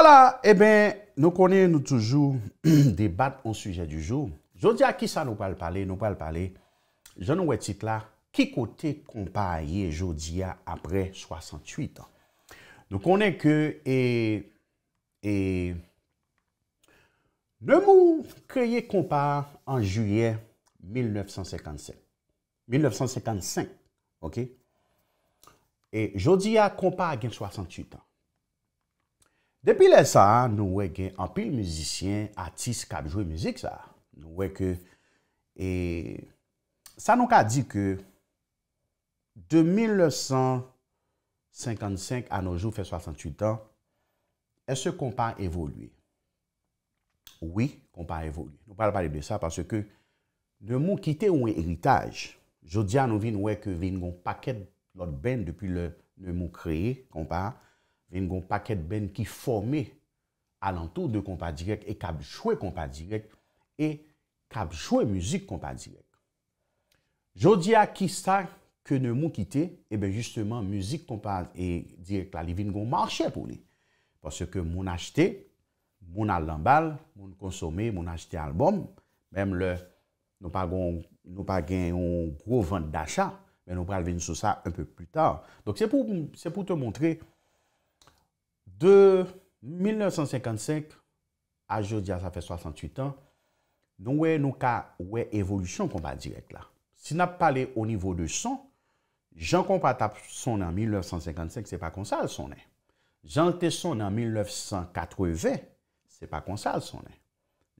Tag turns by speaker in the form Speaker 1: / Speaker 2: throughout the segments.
Speaker 1: Voilà, eh bien, nous connaissons toujours débattre au sujet du jour. Jodia qui ça nous parle parler, nous parle parler. Je nous titre là, qui côté compagnie Jodia après 68 ans. Nous connaissons que, et, et, le mot créé compas en juillet 1957. 1955, ok? Et Jodia a 68 ans? Depi lè sa, nou wè gen anpil müzisyen, atis, kab jwè müzik sa. Nou wè ke, e, sa nou ka di ke, de 1955 an nou jwè fè 68 an, es se kon pa evolwi? Oui, kon pa evolwi. Nou pala pali bè sa, parce ke, nou mou kite ou en eritaj, jodi an nou vin wè ke vin goun pakèd lot ben depi lè mou kreye, kon pa, vin goun paket ben ki fome alantou de kompa direk e kab chwe kompa direk e kab chwe mouzik kompa direk. Jodi a ki sa ke nou mou kite, e ben justeman mouzik kompa e direk la, li vin goun marchè pou li. Paske moun achete, moun alambal, moun konsome, moun achete albom, mem le nou pa gen yon gro vant d'achat, men nou pral vin sou sa un peu plus tard. Donk se pou te montre De 1955 a je di a sa fè 68 an, nou wè nou ka wè evolüsyon kon pa direk la. Si nap pale o nivou de son, jan kon pa ta son an 1955, se pa kon sa al sonen. Jan te son an 1980, se pa kon sa al sonen.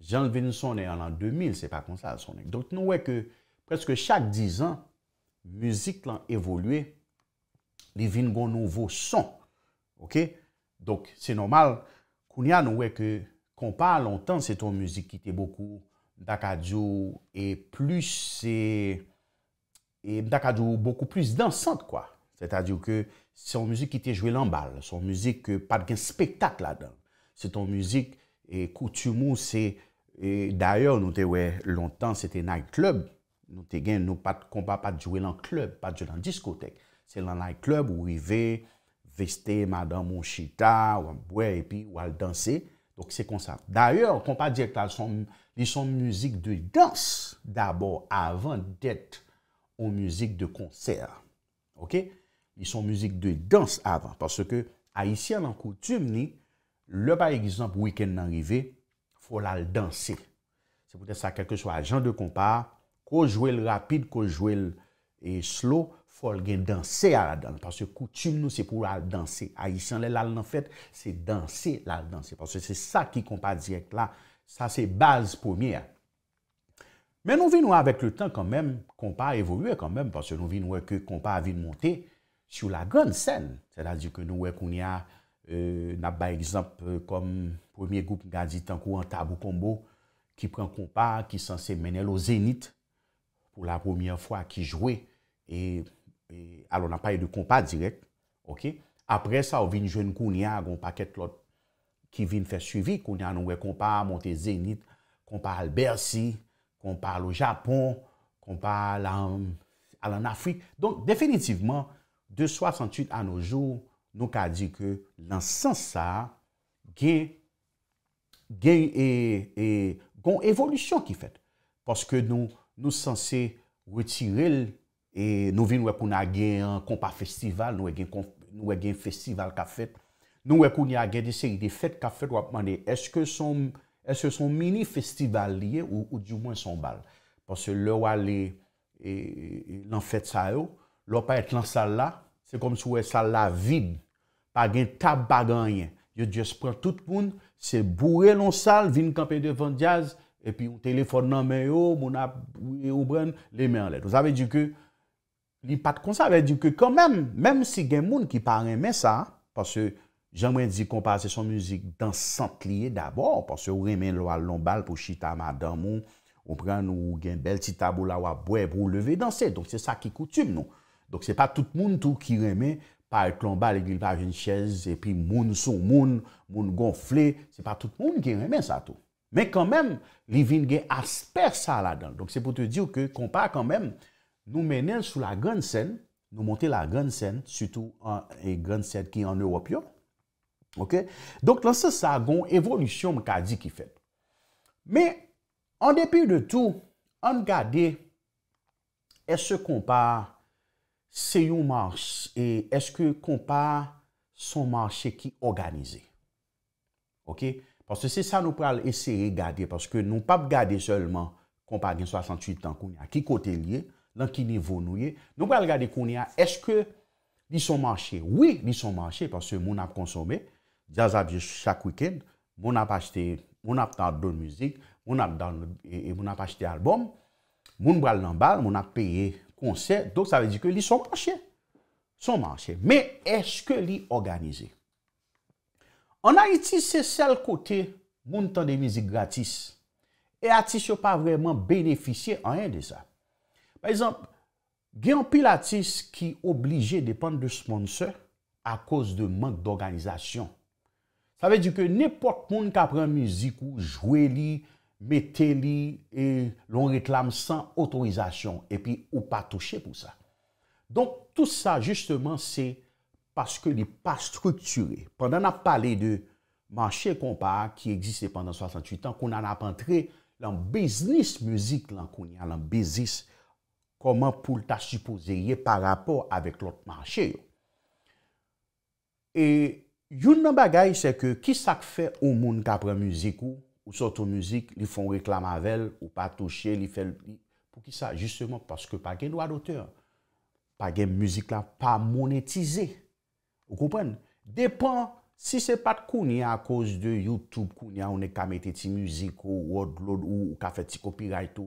Speaker 1: Jan vin sonen an an 2000, se pa kon sa al sonen. Don nou wè ke preske chak 10 an, müzik lan evolüye, li vin gon nouvo son. Ok? Donk, se nomal, kounya nou we ke kompa lontan se ton muzik ki te boku mdaka djou e plus se, e mdaka djou boku plus dansant kwa. Se tadjou ke son muzik ki te jwe lan bal, son muzik ke pat gen spektak la dan. Se ton muzik e koutumou se, e d'ayor nou te we lontan se te nal klub, nou te gen nou pat kompa pat jwe lan klub, pat jwe lan diskotek. Se lan nal klub ou i ve... veste madan moun chita, ou an bwe epi, ou al danse. Donc, se konsa. D'ayor, kompa dikta, li son mouzik de dans d'abor avan det ou mouzik de konser. Ok? Li son mouzik de dans avan. Parce ke, a isi an an koutum ni, le par exemple, wikend nan rive, fol al dansi. Se pote sa kelke so a jan de kompa, ko jwe l rapide, ko jwe l slow, fol gen danse a la dan. Pase koutim nou se pou al danse. A isan lè lal nan fèt, se danse lal danse. Pase se sa ki kompa dièk la, sa se baz pomiè. Men nou vi nou avèk lè tan kan mèm, kompa evolüè kan mèm, pase nou vi nou wèk kompa avèk monte, sou la gòn sèn. Se la dièk nou wèk ou ni a, na bè ekzamp kom, pomiè goup gadi tankou an tabou kombo, ki pren kompa, ki san se menè lò zenit, pou la pomiè fwa ki jwè, e... E, alo nan paye de kompa direk, ok, apre sa ou vin jwen kounia kon pa ket lot ki vin fè suivi, kounia nan we kompa Montezénit, kompa al-Bersi, kompa al-Japon, kompa al-Afrique. Don, definitivman, de 68 an nou joun, nou ka di ke nan sens sa gen gen e kon e, evolisyon ki fèt. Poske nou, nou sanse retirel E nou vin wèkoun a gen an kompa festival, nou wè gen festival ka fet. Nou wèkoun a gen disè y di fet ka fet wèkoun a meni, eske son mini festival liye ou di ou mwen son bal. Pwase lè wè lè nan e, e, fet sa yo, lè wè pa et lan sal la, se kom sou wè sal la vib, pa gen tab baganye. Yo djespran tout moun, se bourre lon sal, vin kampen de vandjaz, epi ou telefon nan men yo, moun ap ou y ou bren, le men lè. Nou zave di ke... li pat kon sa ve di ke kon men, menm si gen moun ki pa remen sa, parce jan mwen di kompase son mouzik dansant liye d'abor, parce ou remen lwa lombal pou chita madan moun, ou pren ou gen bel ti tabou la wap bwe pou leve danser, donk se sa ki koutume nou. Donk se pa tout moun tou ki remen, pa e klombal e glipajen chèz, e pi moun sou moun, moun gonfle, se pa tout moun gen remen sa tou. Men kon men, li vin gen asper sa la dan, donk se pou te di ke kompase kon men, Nou menen sou la gwen sen, nou monte la gwen sen, sütou e gwen sen ki an Europyon, ok? Donk lan se sa gwen evolisyon mwen ka di ki fet. Me, an depil de tou, an gade, eske kompa se yon manche, eske kompa son manche ki organize. Ok? Paske se sa nou pral esere gade, paske nou pap gade selman kompa gwen 68 tankou, a ki kote liye, lankini vounouye. Nou bral gade konya, eske li son manche? Oui, li son manche, parce moun ap konsome, jazabye chak wikend, moun ap achete, moun ap tando müzik, moun ap achete albom, moun bral nan bal, moun ap peye konser, do sa ve di ke li son manche. Son manche. Me eske li organize? An a iti se sel kote, moun tande mizik gratis, e ati se pa vreman beneficye an yon de sa. Par exemple, Gyan Pilatis ki oblige depan de sponsor a kous de mank d'organizasyon. Sa ve di ke nepot moun ka pran mizik ou jwe li, mete li, loun reklame san otorizasyon epi ou pa touche pou sa. Donk tout sa justeman se paske li pa strukture. Pendan ap pale de manche kompa ki egziste pandan 68 an kon nan ap antre lan beznis mizik lankoun ya, lan bezis mizik. Koman pou lta suposeye pa rapor avèk lòt manche yo. E yon nan bagay se ke ki sak fè ou moun kapre müzik ou, ou sotou müzik, li fon reklam avèl, ou pa touche, li fè, pou ki sa, jistèman, paske pa gen wadoteur, pa gen müzik la, pa monetize. Ou koupèn, depan, si se pat kouni a kòz de YouTube, kouni a ou ne kamete ti müzik ou, ou ka fè ti copyright ou,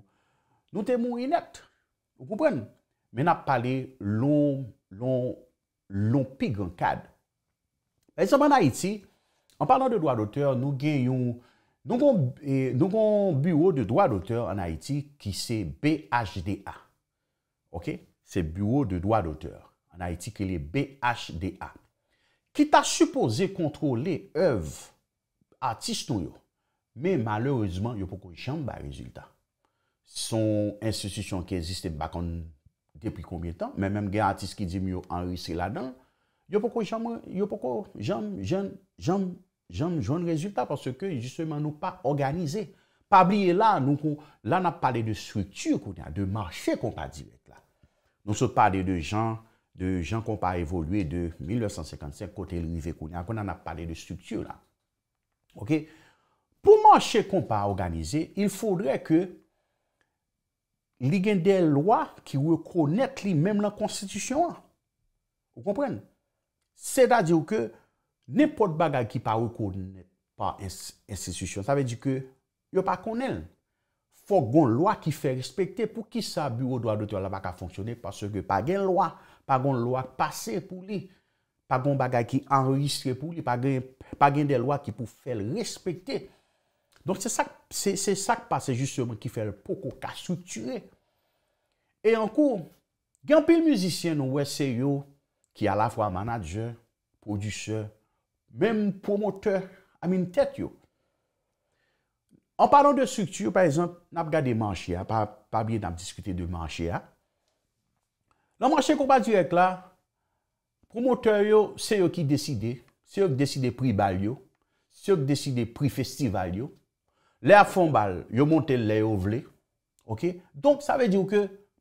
Speaker 1: nou te moun inèpte. Ou koupren, men ap pale loun pig an kad. Eseman Haiti, an palan de doa doteur, nou gen yon, nou kon e, bureau de doa doteur an Haiti ki se BHDA. Ok, se bureau de doa doteur an Haiti ki le BHDA. Ki ta suppose kontrole ev artiston yo, men malerouzman yo pou kon chanm ba rezultat. son institusyon ki existen bakon depi kongye tan, men menm gen atis ki di myo anrisri la dan, yo poko janm, janm, janm, janm, janm joun rezultat, parce ke justement nou pa organize, pa bliye la, nou kon, la nap pale de struktur kounen, de marchè kon pa direk la. Nou se pale de jan, de jan kon pa evolue de 1955 kote live kounen, kon nan nap pale de struktur la. Ok? Po marchè kon pa organize, il foudre ke li gen de lwa ki wè konek li mèm la konstitisyon an. Ou kompren? Se da diw ke, nepot bagay ki pa wè konek pa konstitisyon, sa ve diw ke, yo pa konen, fò goun lwa ki fè respektè, pou ki sa bureau doa do tè wè la baka fonksyonè, pasè ke pa gen lwa, pa goun lwa pase pou li, pa goun bagay ki an ristre pou li, pa gen de lwa ki pou fè lè respektè, Donk se sak pase jist seman ki fèl poko ka suture. E an kou, gen pil müzisyen nou wè se yo ki a la fwa manager, produseur, menm promoteur amin tèt yo. An padon de suture, par exemple, nap gade manche ya, pa biye dam diskute de manche ya. Nan manche kompa diwek la, promoteur yo se yo ki deside, se yo ki deside pri bal yo, se yo ki deside pri festival yo, Lè a fon bal, yo monte lè yo vle, ok? Donk, sa ve di ou ke,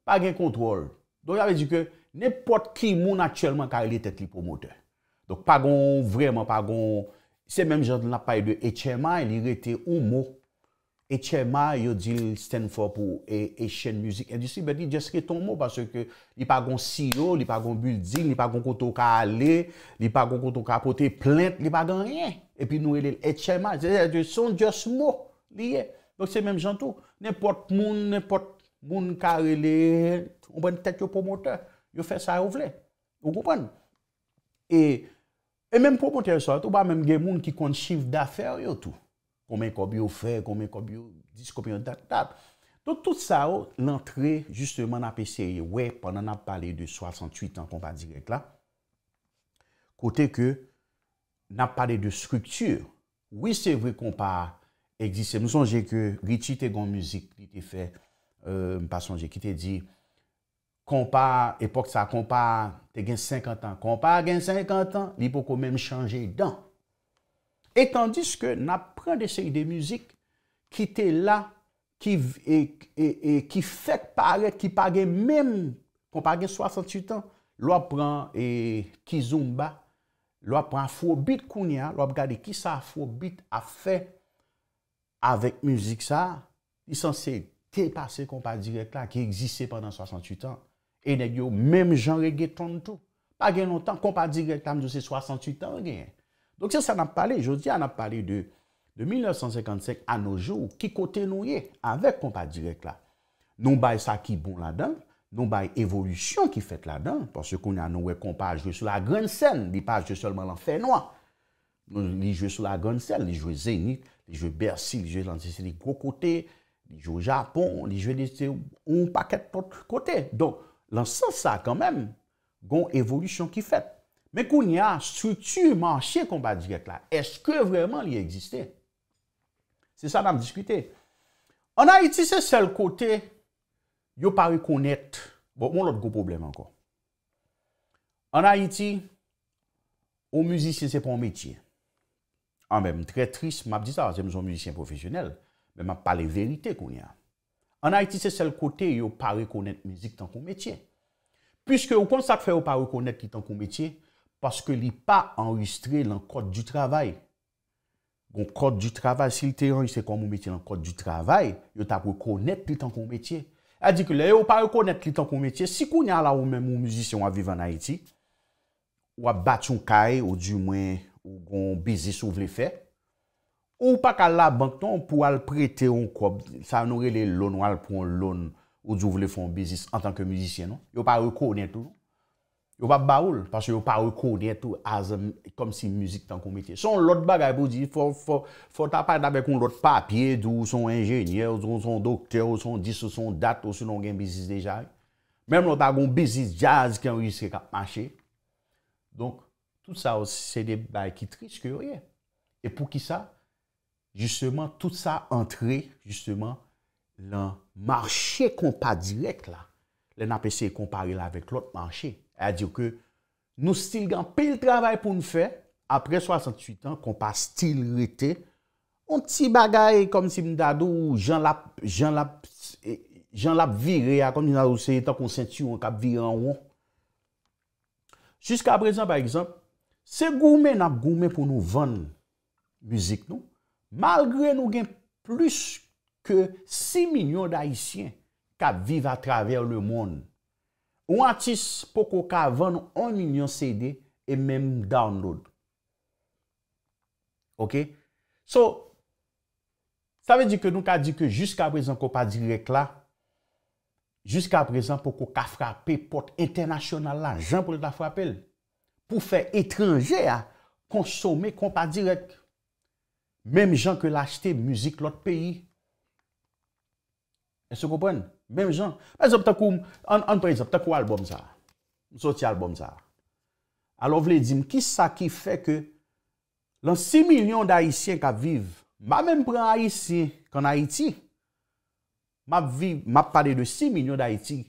Speaker 1: pa gen kontrol. Donk, ya ve di ke, nepot ki moun atyèlman kari lè tèt li pou mote. Donk, pa gon, vreman, pa gon, se menm jant la paye de Etchema, li rete ou mou. Etchema, yo dil Stanford pou Echen Music Industry, be di, jeske ton mou, baswe ke, li pa gon siro, e li pa gon bulding, li pa gon koto ka ale, li pa gon koto ka apote plente, li pa gon rien. E pi nou el el Etchema, jeske son jes mou. liye. Donk se menm jantou, nepot moun, nepot moun karele, ou ben tek yo promoteur, yo fè sa ou vle. Ou goupen. E menm promoteur sa, tou ba menm gen moun ki kont chif da fèr yo tout. Komek obyo fè, komek obyo diskobyo, dat, dat. Donk tout sa ou, l'entré, justè man apè seye, wè, pwè nan ap pale de 68 an, kon pa direk la, kote ke nan pale de strukture, wè se vwe kon pa Ek disi, mou sonje ke riti te gon mouzik li te fe, euh, mou pasonje, ki te di, kompa, epok sa kompa, te gen 50 an, kompa gen 50 an, li pou kon menm chanje dan. Etandis ke nan pren de sey de mouzik, ki te la, ki fek paret, ki pagen menm, kompa gen 68 an, lwa pren e, Kizumba, lwa pren Foubit Kounia, lwa prekade ki sa Foubit a fek, Avèk mouzik sa, li san se te pase kompa direk la ki egzise pandan 68 an. E neg yo mèm jan regye 32. Pa gen nou tan, kompa direk la mdou se 68 an gen. Donk se sa nap pale, jodi an nap pale de 1955 an nou jou ki kote nou ye avèk kompa direk la. Nou bay sa ki bon la dan, nou bay evolusyon ki fèt la dan. Pon se konye an nou we kompa a jwe sou la gren sen, li pa a jwe solman lan fè nou an. Li jwe sou la gwen sel, li jwe zenit, li jwe bersi, li jwe lansi, li jwe kote, li jwe japon, li jwe lansi, un paket pot kote. Don, lan san sa kanmen, gwen evolisyon ki fet. Men kou ni a struktu manche kon ba direk la, eske vreman li egziste? Se sa dam diskute. An Haiti se sel kote, yo pari kon net. Bon, moun lot go problem anko. An Haiti, o muzisye se pon metye. An men m tre tris, m ap di sa, jem zon mjusikyen profesyonel, men m ap pale verite koun ya. An Haiti se sel kote, yo pa rekonet mjizik tan kon metye. Piske yo kon sa kfe yo pa rekonet ki tan kon metye, paske li pa an ristre lan kote du travay. Gon kote du travay, si li te an ristre kon mjizik lan kote du travay, yo ta rekonet ki tan kon metye. A di ke le, yo pa rekonet ki tan kon metye, si koun ya la ou men mjizik se waviv an Haiti, wap bat yon kaye ou di mwen... ou goun bizis ou vle fè, ou pa kal la bankton pou al prete ou koub, sa nou re le loun ou al proun loun ou djou vle foun bizis an tanke mizisyen nou, yo pa re kou djen tou, non? yo pa baoul parce yo pa re kou djen tou kom si mizik tanke mizisyen. Son lot bagay pou di, fò tapay davek ou lot papye, ou son enjènyè, ou son doktè, ou son dis, ou son dat, ou se nou gen bizis de jay. Mem nou ta goun bizis jaz ki an wise kap mache. Donk, tout sa ou se de bay ki tris ke yoye. E pou ki sa? Justement, tout sa entre justement lan marchè kon pa direk la. Le nan pe se kompare la vek lot marchè. E a diyo ke nou stil gan pil travay pou nou fe apre 68 an, kon pa stil rete, on ti bagay kom si mdado ou jan lap jan lap eh, jan lap vire ah, ya kon ni nan ou se etan konsenti ou an kap vire an wan. Jiska prezen par exemple, Se gourmet nan gourmet pou nou ven muzik nou, malgré nou gen plus ke 6 milyon daisyen ka vive a traver le moun, ou an tis pou ko ka ven 1 milyon CD e men download. Ok? So, sa ve di ke nou ka di ke jiska prezen ko pa direk la, jiska prezen pou ko ka frape pot internasyonal la jan pou le ta frape lè. pou fè étranger, konsome, kompa direk. Mèm jan ke l'acheté müzik l'ot peyi. E se kopren? Mèm jan. Mèm zopte kou, an prez, zopte kou albom za. Zoti albom za. Alo vle di m, ki sa ki fè ke lan 6 milyon d'Aitien ka viv, mèm m pren Aitien, kon Aitien, mèm pade de 6 milyon d'Aitien,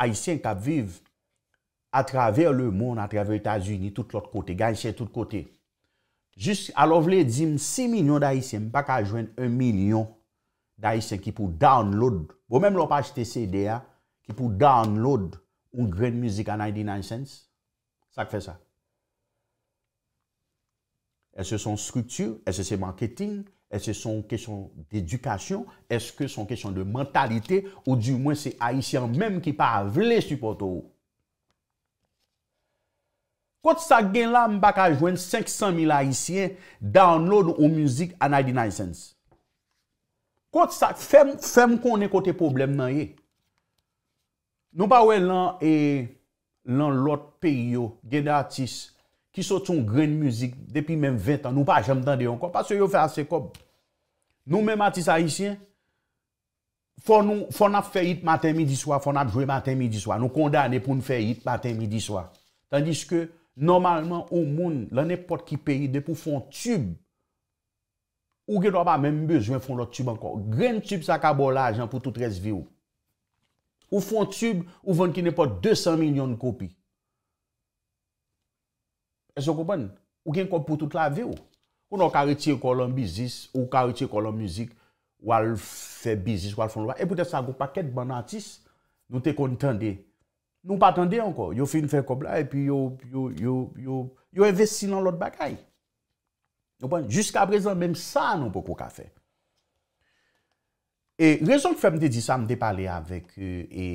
Speaker 1: Aitien ka viv, Bon, a travèr le moun, a travèr Etas-Uni, tout l'ot kote, gansè tout kote. Jus alov lè di m si minyon da isè, m pa ka jwen un minyon da isè ki pou download, bo mèm lopaj te sè de ya, ki pou download ou gwen müzik an 99 cents, sa k fè sa. Ese son struktur, ese se marketing, ese son kèchon d'edukasyon, ese ke son kèchon de mentalité, ou du mwen se a isè an mèm ki pa avlè stupoto ou. Kout sa gen la mbak a jwen 500.000 haisyen download ou müzik anay di naysens. Kout sa fem konen kote problem nan ye. Nou pa we lan e, lout peyo gen de atis ki sot son gren müzik depi men 20 an. Nou pa jen mtande yon kon. Pas yo yo fè ase kom. Nou men matis haisyen fon ap fè hit maten midi swa, fon ap jwe maten midi swa. Nou kondane pou nou fè hit maten midi swa. Tandis ke... Nomalman ou moun la ne pot ki peyi de pou fon tub. Ou gen do ba menm bezwen fon lot tub anko. Gren tub sa kabola ajan pou tout resvi ou. Ou fon tub ou ven ki ne pot 200 milyon kopi. E se koupen, ou gen kopi pou tout la vi ou. Ou nou karitye kolon bizis, ou karitye kolon mizik, wal fe bizis, wal fon lwa. E pwete sa goupa ket banatis nou te kontandei. Nou patande anko, yo fin fe kobla e pi yo investi nan lot bakay. Juska prezen, menm sa nou poko ka fe. E rezon fe mde di sa mde pale avek e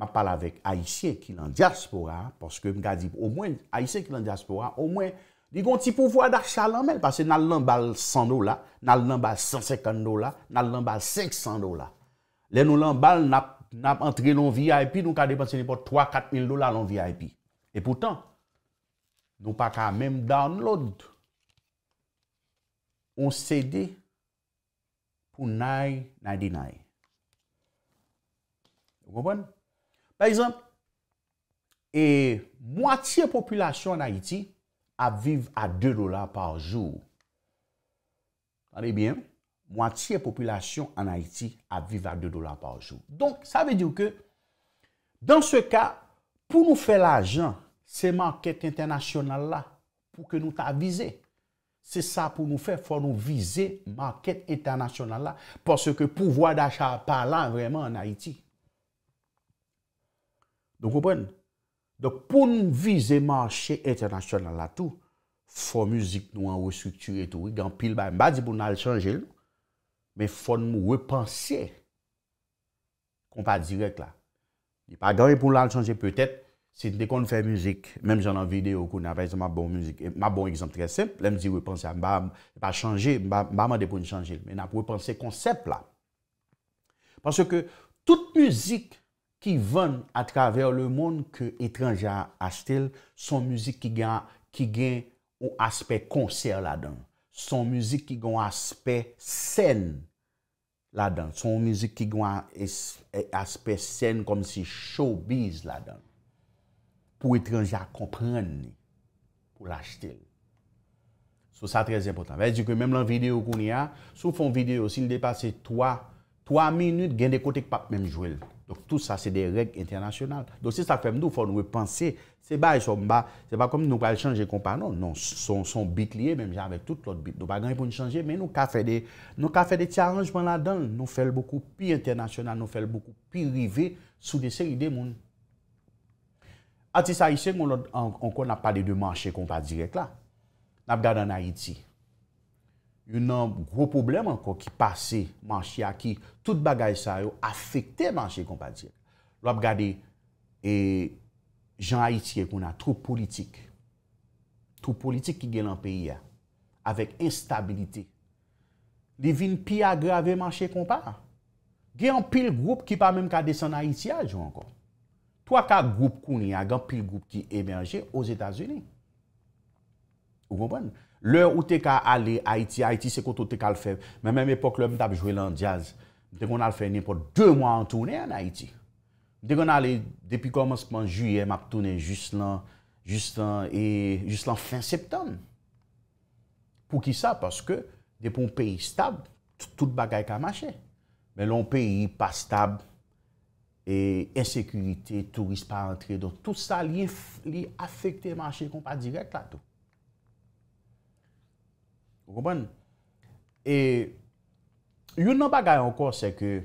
Speaker 1: ma pale avek Aisyen ki nan diaspora poske mga di, o mwen Aisyen ki nan diaspora, o mwen digon ti pouvoa dak chal anmel, pase nan lan bal 100 dola, nan lan bal 150 dola, nan lan bal 500 dola. Le nou lan bal nap nap entri loun VIP, nou ka depansi nipo 3-4 mil dola loun VIP. E poutan, nou pa ka menm download. On sède pou 999. Yon kompon? Par exemple, e mwatiye populasyon na iti apviv a 2 dola par joun. Pari bien? Mwantye popilasyon an Haiti a vive a 2 dolar par jou. Donk, sa ve diw ke, donk se ka, pou nou fe l'ajan, se market internasyonal la, pou ke nou ta vize. Se sa pou nou fe, fwa nou vize market internasyonal la, pwos se ke pouvoi d'achat palan vreman an Haiti. Donk, ou pren? Donk, pou nou vize market internasyonal la tou, fwa mouzik nou an wos strukture tou, yon pil bay, mbadi pou nan al chanje nou, men fon m wè pansè kon pa direk la. Di pa gare pou lal chanje, peut-èt, si de kon fè müzik, menm jan an vide okou, nan fè yon ma bon müzik. E, ma bon exemple trè simple, m di wè pansè, m ba chanje, m ba made pou n chanje, men nan pou wè pansè konsept la. Pansè ke, tout müzik ki ven atraver le moun ke etranja astel, son müzik ki gen ou aspekt konser la deng. Son muzik ki gwen aspe sen la dan. Son muzik ki gwen aspe sen kom si showbiz la dan. Pou etranja kompren ni pou lachte li. Sou sa trez impotant. Vè di kwen mèm lan video koun ya. Sou fon video si n de pase 3 minute gen de kote k pa mèm jwe li. Donk tout sa se de reg internasyonal. Donk se sa fem nou fò nou e panse, se ba yon son ba, se ba kom nou pa el chanje kompa. Non, son bit liye menm jè avèk tout l'ot bit. Nou pa gen yon pou n'yon chanje, men nou ka fè de ti aranjman la dan. Nou fèl boku pi internasyonal, nou fèl boku pi rive sou de seri de moun. Ati sa yise moun, an kon apade de manche kompa direk la. Nap gada nan Haiti. Yon nan gro problem anko ki pase manche ya ki tout bagay sa yo afekte manche kompati. Lo ap gade, e, jan Haitie kou na, trou politik. Trou politik ki gen lan peyi ya, avèk instabilite. Devine piya ge avè manche kompa? Gen an pil group ki pa mèm ka desen Haitie a, joun anko. To a ka group kou ni, agan pil group ki emerje os Etats-Unis. Ou kompani? Lè ou te ka ale Haiti, Haiti se koto te ka l'fèm. Mè mè mè mè pok lè mè tab jwè lan jazz. Mè te kon al fè nè pot dè mwa an tounè an Haiti. Mè te kon ale depi komansman juye m ap tounè just e, lan fin septan. Pou ki sa? Paske depon peyi stab, tout bagay ka mache. Mè lon peyi pa stab, e ensekurite, turist pa rentre, tout sa li afekte mache kompa direk la tout. Yon nan bagay ankor se ke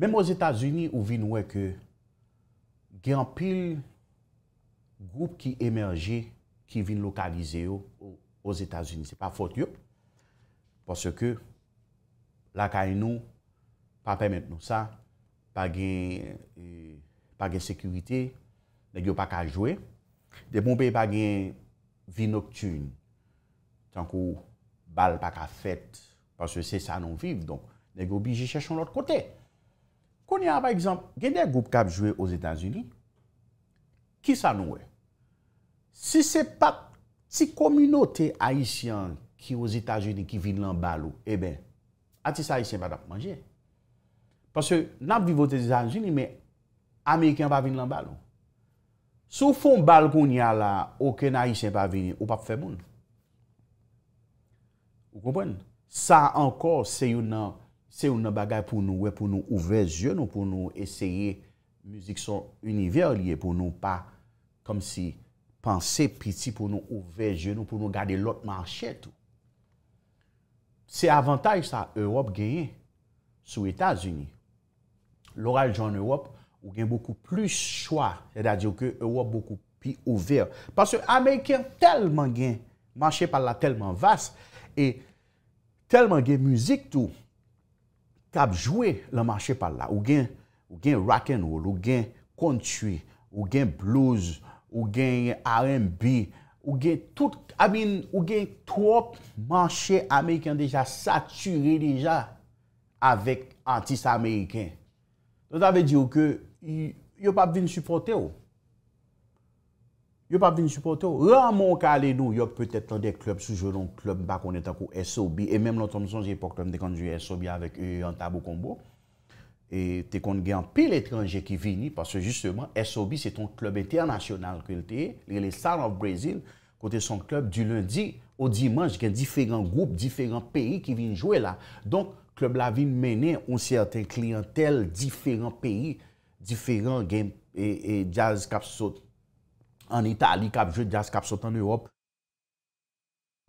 Speaker 1: mèm os Etats-Unis ou vin wè ke gen pil goup ki emerje ki vin lokalize yo os Etats-Unis. Se pa fote yop. Pase ke la kay nou pa pèmèt nou sa pa gen euh, pa gen sekurite ne gyo pa kaj wè. De bon bè pa gen Vi noktoun, tankou bal pa ka fèt, paswè se sa nou viv, don, negou bi jè chèchon lòt kote. Koun ya, par exemple, genè goup kab jwè os Etats-Unis, ki sa nou wè? Si se pak, si kominote Haitian ki os Etats-Unis ki vin lan bal ou, eh ebè, ati sa Haitian va dap manje. Paswè, nan bi votè des Etats-Unis, me Amerikyan va vin lan bal ou. Sou foun bal koun ya la, ou kenayi chen pa vini, ou pa pfe moun. Ou kompwen? Sa ankor se yon nan bagay pou nou we, pou nou ouve zyon, ou pou nou eseye mizik son univer liye, pou nou pa kom si panse piti, pou nou ouve zyon, ou pou nou gade lot manchet. Se avantaj sa, Europe genye sou Etats-Unis. Lora joun Europe, Ou gen moukou pli chwa. E da diyo ke e wap moukou pi ouver. Pasè Amerikyan telman gen manche pal la telman vas e telman gen mouzik tou kab jwe la manche pal la. Ou gen rock'n'roll, ou gen country, ou gen blues, ou gen R&B, ou gen tout, ou gen tout manche Amerikyan deja, saturi deja avèk antis Amerikyan. Ou da ve diyo ke yo pap vin suporte ou. Yo pap vin suporte ou. Yo an moun kalen nou, yo pwete tande klub sou jounon klub bak konen tan kou SOB. E menm loutan mousan, jen pou klub de kande ju SOB avèk en tabou konbo. E te konde gen an pil etranje ki vini, parce justement, SOB se ton klub internasyonal kwen te, li gen le Star of Brazil, kote son klub du lundi ou dimanj gen diferent goup, diferent peyi ki vin jouè la. Donk, klub la vin menen ou certain klientel, diferent peyi, diferant gen, e, e jazz kapsot an Itali kap jote, jazz kapsot an Europe,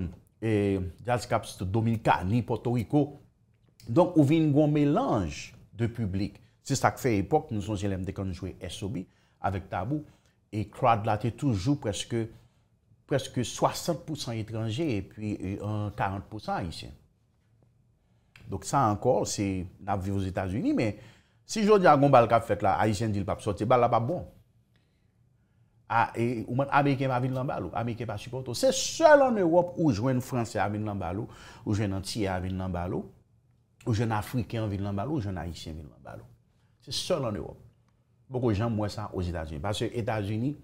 Speaker 1: hmm. e jazz kapsot Dominika, ni Porto Rico. Donk ou vi yon gwen melange de publik. Se sak fe epok, nou son jelem de kan nou jowe S.O.B. avik tabou, e crowd la te toujou preske preske 60% etranje, e pi 40% e, itse. Donk sa ankor, se na vi wou Etasuni, men Si jò di a gon bal kap fèt la, a isen di l pap soti, bal la pap bon. A, e, ou man, Amerike pa vin lan balou, Amerike pa supporto. Se sol an Europe, ou jwen Fransè a vin lan balou, ou jwen Antie a vin lan balou, ou jwen Afrikan vin lan balou, ou jwen Aisyen vin lan balou. Se sol an Europe. Boko jen mwè sa os Etats-Unis. Pase Etats-Unis,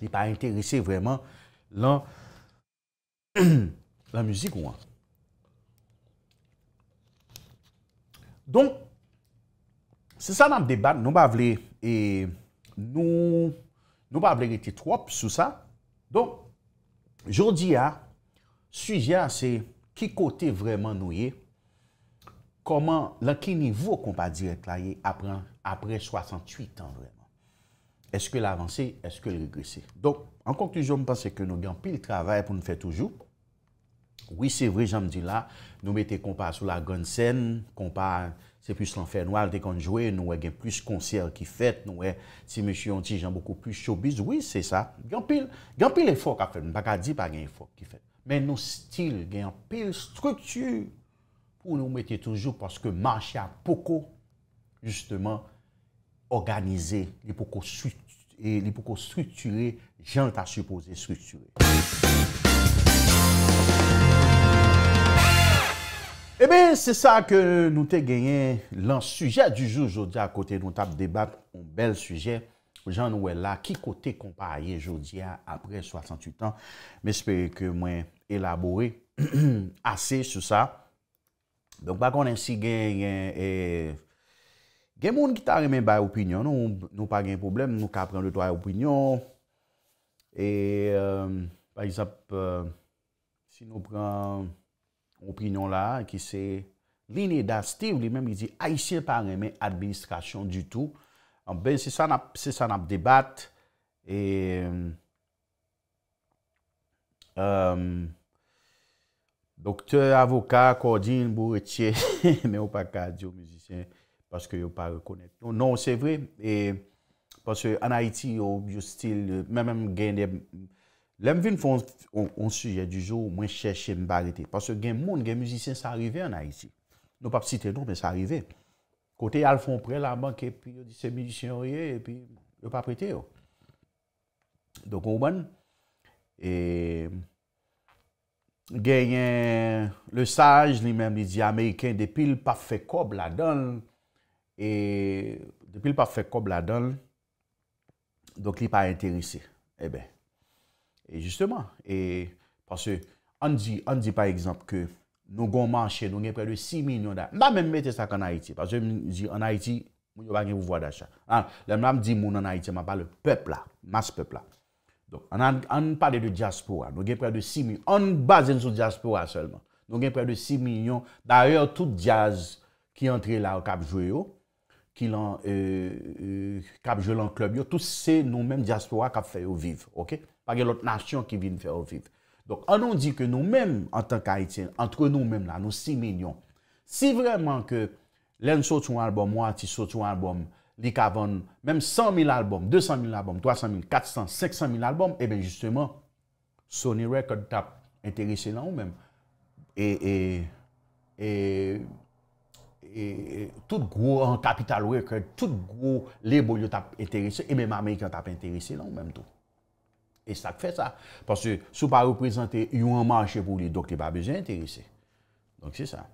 Speaker 1: li pa enterese vwèman lan, la müzik wèman. Donk, Se sa nan debat, nou ba vle e nou nou ba vle rete trop sou sa. Don, jodi ya, suji ya, se ki kote vreman nou ye, koman, lan ki nivou kon pa direk la ye, apren apre 68 an vreman. Eske l avanse, eske l regrese. Don, ankonk toujou, mpase ke nou gen pil travay pou nou fe toujou. Oui, se vre, jan mdi la, nou mette kon pa sou la gonsen, kon pa Se pwis lan fè, nou al de konjouè, nou wè gen pwis konser ki fèt, nou wè si mèchou yon ti jan bwoko pwis showbiz, wè, se sa, gen pwil, gen pwil e fòk a fèt, nou baka di pa gen fòk ki fèt. Men nou stil gen pwil struktu pou nou mwete toujou pwoske manche a poko, jisteman, organizè, li poko strukture, jant a supose strukture. Ebe, eh se sa ke nou te genyen lans sujea du jou jodi a kote nou tap debat ou bel sujea. Ou jan nou el la ki kote kompa a ye jodi a apre 68 an. Me espere ke mwen elabore ase sou sa. Donk bakon ensi genyen... Eh, eh, gen moun ki ta remen bay opinyon. Nou pa gen problem, nou ka pren le to ay opinyon. E, euh, par isap, euh, si nou pren... Opinyon la ki se line da Steve li men mi di a ishe pa reme administrasyon du tou. An ben se san ap debat. Euh, euh, Dokter, avokat, kordin, bourretier, me ou pa kadyo mizisyen. Paske yo pa rekonet. Non, non se vre. Paske an Haiti yo still men men gen de... Lèm vin fòn on suje du jò, mwen chèche mbalite. Pasè gen moun, gen müzisyen s'arive an a yisi. Nou pap site nou, men s'arive. Kote al fon prel, a manke, pi yon disè müzisyen yoye, pi yon pap rete yo. Donk ou mwen, gen yon le saj, li men midi Ameriken, depil pap fe kob la donl, depil pap fe kob la donl, donk li pa enterise, eh e ben. Et justement, parce qu'on dit par exemple que nous gons marcher, nous gons prendre 6 millions d'argent. M'a même metté ça qu'en Haïti. Parce qu'on dit en Haïti, moun yo bagne ouvoi d'achat. An, lè m'am dit moun en Haïti, m'a parle peuple là, masse peuple là. Donc, an parle de diaspora. Nous gons prendre 6 millions. On base sur diaspora seulement. Nous gons prendre 6 millions. D'ailleurs, tout jazz qui entre là ou kapjou yo, oh, qui l'en... kapjou euh, euh, l'en club yo, tout c'est nous-mêmes diaspora kap fè yo vive. Ok? Pake l'ot nasyon ki vin fè ou viv. Donk, anon di ke nou men, an tan kaitien, antre nou men la, nou si menyon. Si vreman ke lè n so toun albom, mwa ti so toun albom, li kavan, mèm 100.000 albom, 200.000 albom, 300.000, 400.000, 500.000 albom, e bè justèman, Sony Records tap intèresè nan ou men. E, e, e, e, tout grou an kapital rekèd, tout grou lebo yo tap intèresè, e mèm Amerikan tap intèresè nan ou men tout. E sak fè sa. Pase sou pa reprezentè yon manche pou li dok li pa bezen enterise. Donk se sa.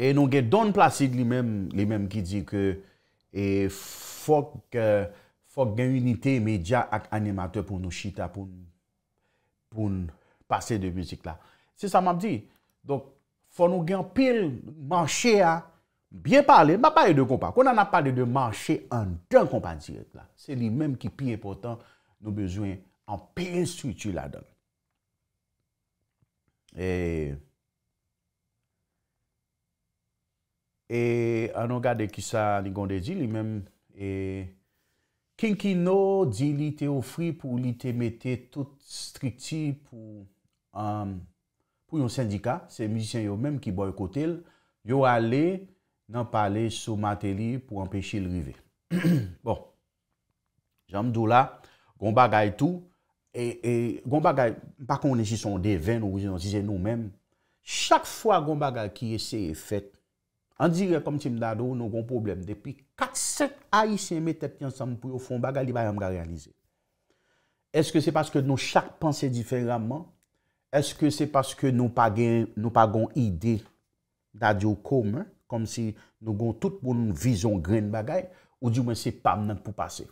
Speaker 1: E nou gen don plasid li menm ki di ke e fok gen unitè media ak animatè pou nou chita pou nou pase de müzik la. Se sa map di. Donk fò nou gen pil manche a Bien parle, m'a pale de kompa. Kon an a pale de manche an dan kompa di et la. Se li menm ki pi e potan nou bezwen an pi en sutu la dan. E an an gade ki sa ni gonde di li menm e kinkino di li te ofri pou li te mette tout strikti pou yon euh, syndika. Se mizisyen yo menm ki boykote yo ale nan pale sou materi pou empeshi l rive. Bon, janm dou la, gong bagay tou, e, e gong bagay, bakon ne si son deven, nou wizen, nou mèm, chak fwa gong bagay kiye se e fèt, an dire kom ti m dadou, nou gong problem, depi kak set a yi se mè tep yon sam pou yo, fon bagay li bayan mga realize. Eske se paske nou chak panse diferèman, eske se paske nou pagon ide, da diyo komè, kom si nou goun tout pou nou vizyon grene bagay, ou diwen se pa mnen pou pase.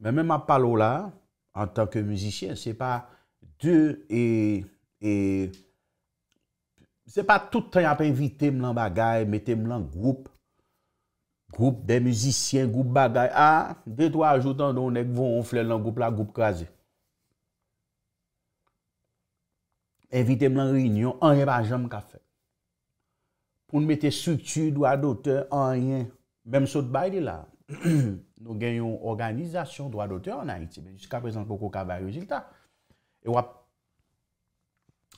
Speaker 1: Men men map palo la, an tanke muzisyen, se pa de, e, e, se pa tout ten ap invite mlen bagay, mette mlen group, group de muzisyen, group bagay, a, de to ajoutan donek, von on fle lan group la, group kaze. Invite mlen reynyon, an jepa jom ka fek. Un mette struktu, doa dote, anyen. Mem sot bayri la. Nou gen yon organizasyon doa dote anayiti. Men, jiska prezant poko kabay rezultat. E wap...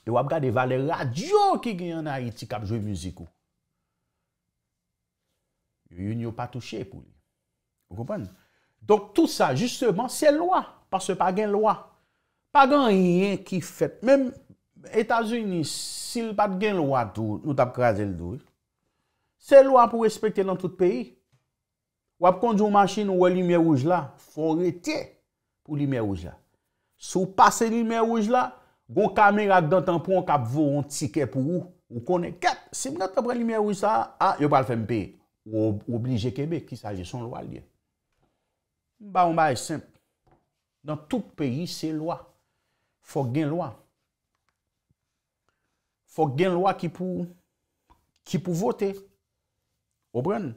Speaker 1: E wap gade valer radio ki gen anayiti kab zwe müzikou. Yon yon pa touche pou. Ou kopan? Donk tout sa, justeman, se lwa. Pase pa gen lwa. Pa gen anyen ki fet. Mem... Etasouni, si l pat gen l wad nou tap krasen l douj, se l wad pou respete lan tout peyi, wap kondjou machin ou wè li mè wouj la, fò rete pou li mè wouj la. Sou pase li mè wouj la, gò kamerat dantan pou an kap vò an tike pou ou, ou konen ket, si mè natan pou an li mè wouj la, a, yo pal fèm peyi, ou oblije kebek, ki saje son l wad li. Mba ou mba e semp, dan tout peyi se l wad, fò gen l wad, Fok gen lwa ki pou vote obren.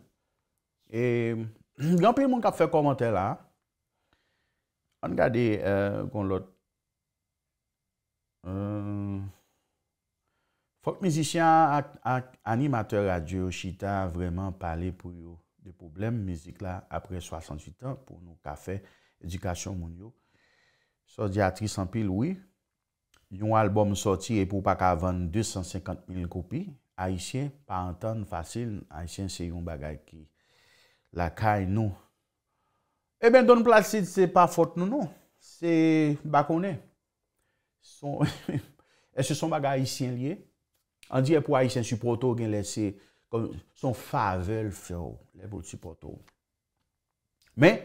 Speaker 1: E yon pil moun kap fè komentè la. An gade e, goun lot. E, fok mizisyan ak animatè radio Chita vreman pale pou yo de poublem mizik la apre 68 an pou nou kap fè edikasyon moun yo. Sos diatris an pil ouye. Yon albom soti e pou pa ka avan 250 mil kopi. Aisyen, pa antan, fasil. Aisyen se yon bagay ki lakay nou. E ben, don plasid se pa fot nou nou. Se bakone. E se son bagay aisyen liye. An di e pou aisyen su poto gen lese. Son favel fyo. Le pou ti poto. Men,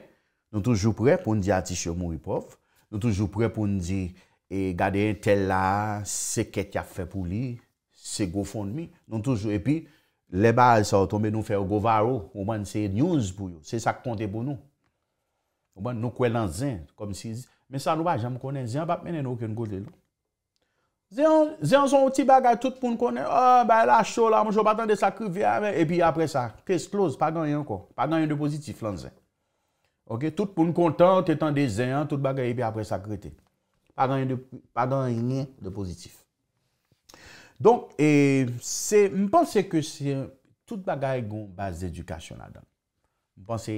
Speaker 1: nou toujou pre pou n di ati se mou i pof. Nou toujou pre pou n di... E gade yon tel la, se ket ya fe pou li, se go fon mi, non toujou. E pi, le bal sa ou tombe nou fe ou govar ou, ou man se yon news pou yo, se sak konte pou nou. Ou man nou kwe lan zin, kom si zin. Men sa nou ba, jan mou konen, zin pap menen nou ken gode lou. Zin, zin zon ou ti bagay tout pou nou konen, oh, ba la chou la, moun joun patan de sakri viya, e pi apre sa, kes close, pa gan yon ko, pa gan yon de pozitif lan zin. Ok, tout pou nou kontan, te tan de zin, tout bagay, e pi apre sakri tey. pa dan yon nye de pozitif. Donk, mi panse ke si tout bagay goun bas edukasyon la dan. Mi panse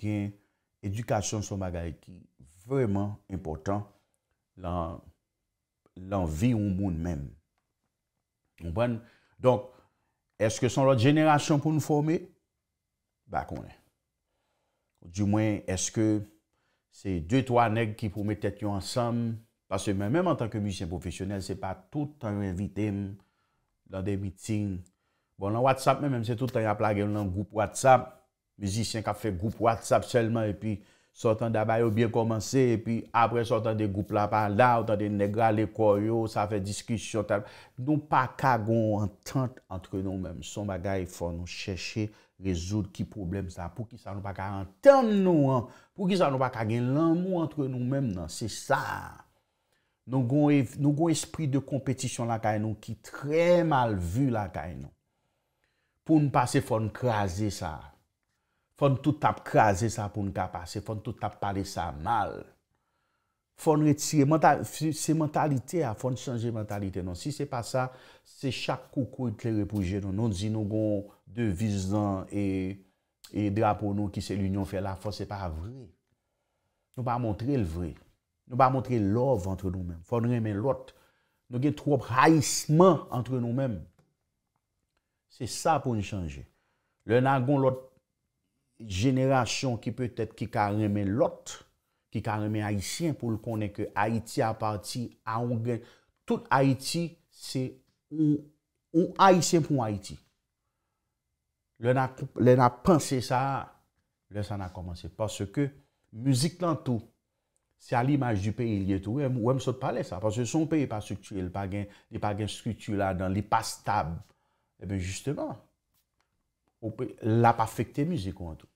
Speaker 1: gen edukasyon son bagay ki vreman impotant lan vi ou moun men. Mwen, donk, eske son lor jeneration pou nou fome? Bakounen. Du mwen, eske Se dwe-twa neg ki pou mè tèt yon ansam, pasè mè mè mèm an tanke mjishen profesyonel, se pa tout an yon evitèm lan de miting. Bon, lan WhatsApp mè mèm, se tout an yon aplage yon lan goup WhatsApp, mjishen ka fè goup WhatsApp selman, e pi sortan dabay yon biè komanse, e pi apre sortan de goup la pan la, outan de negra le koryo, sa fè diskisyon tal, nou pa ka goun an tant entre nou mèm, son bagay fò nou chèche, Rezoud ki problem sa pou ki sa nou baka anten nou an, pou ki sa nou baka gen lanmou antre nou menm nan, se sa. Nou goun e, espri de kompetisyon la kay nou ki tre mal vu la kay nou. Poun pase foun krasi sa, foun tout ap krasi sa poun ka pase, foun tout ap pale sa mal. Fon retire mentalite, se mentalite a, fon chanje mentalite nan. Si se pa sa, se chak koukou itle e repouje nan. Non zi non nou gon devizan e, e drapou nou ki se l'union fè la, fon se pa vre. Nou pa montre l vre. Nou pa montre l ov entre nou men. Fon remen lot. Nou gen trob haisman entre nou men. Se sa pon chanje. Le nan gon lot jeneration ki peut ete ki ka remen lot. Pi ka reme Haitien pou l konen ke Haiti a parti a Ongen. Tout Haiti, c'est ou Haitien pou Haiti. Le na pense sa, le sa na komanse. Paske, muzik lan tou, se al imaj di peyi liye tou, ou em sot pale sa. Paske, son peyi pa struktu, li pa gen struktu la dan, li pa stab. Ebe, eh justeman, la pafekte muzik ou an tou.